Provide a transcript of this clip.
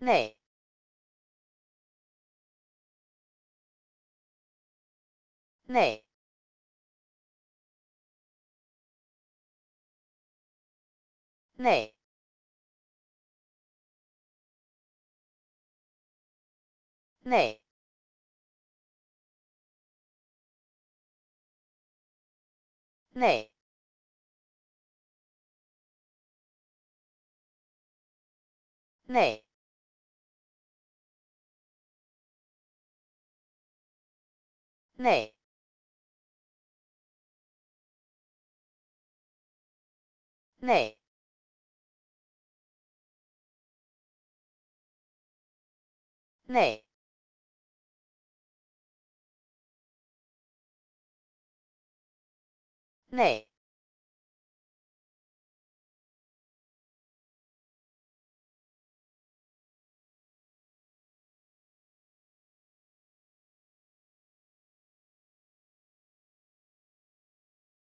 内内内内内内 Nay. Nay. Nay. Nay.